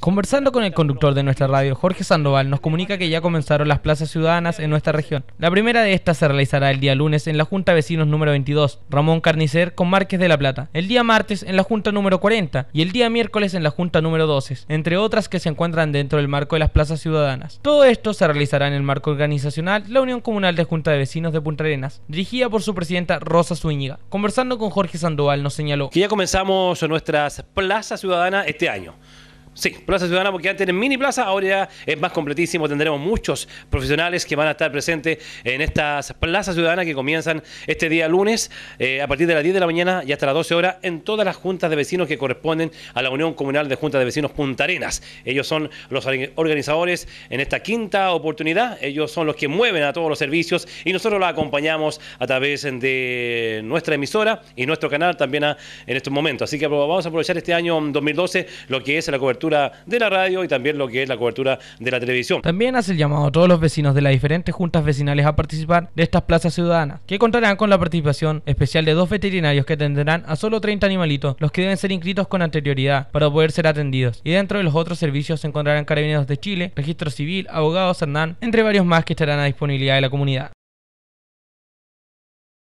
Conversando con el conductor de nuestra radio, Jorge Sandoval, nos comunica que ya comenzaron las plazas ciudadanas en nuestra región. La primera de estas se realizará el día lunes en la Junta Vecinos número 22, Ramón Carnicer con Márquez de la Plata. El día martes en la Junta número 40 y el día miércoles en la Junta número 12, entre otras que se encuentran dentro del marco de las plazas ciudadanas. Todo esto se realizará en el marco organizacional La Unión Comunal de Junta de Vecinos de Punta Arenas, dirigida por su presidenta Rosa Zúñiga. Conversando con Jorge Sandoval nos señaló que ya comenzamos nuestras plazas ciudadanas este año. Sí, Plaza Ciudadana, porque antes era mini plaza, ahora ya es más completísimo. Tendremos muchos profesionales que van a estar presentes en estas plazas ciudadanas que comienzan este día lunes eh, a partir de las 10 de la mañana y hasta las 12 horas en todas las juntas de vecinos que corresponden a la Unión Comunal de Juntas de Vecinos Punta Arenas. Ellos son los organizadores en esta quinta oportunidad, ellos son los que mueven a todos los servicios y nosotros los acompañamos a través de nuestra emisora y nuestro canal también ah, en estos momentos. Así que vamos a aprovechar este año 2012 lo que es la cobertura de la radio y también lo que es la cobertura de la televisión. También hace el llamado a todos los vecinos de las diferentes juntas vecinales a participar de estas plazas ciudadanas, que contarán con la participación especial de dos veterinarios que atenderán a solo 30 animalitos, los que deben ser inscritos con anterioridad para poder ser atendidos. Y dentro de los otros servicios se encontrarán carabineros de Chile, registro civil, abogados Hernán, entre varios más que estarán a disponibilidad de la comunidad.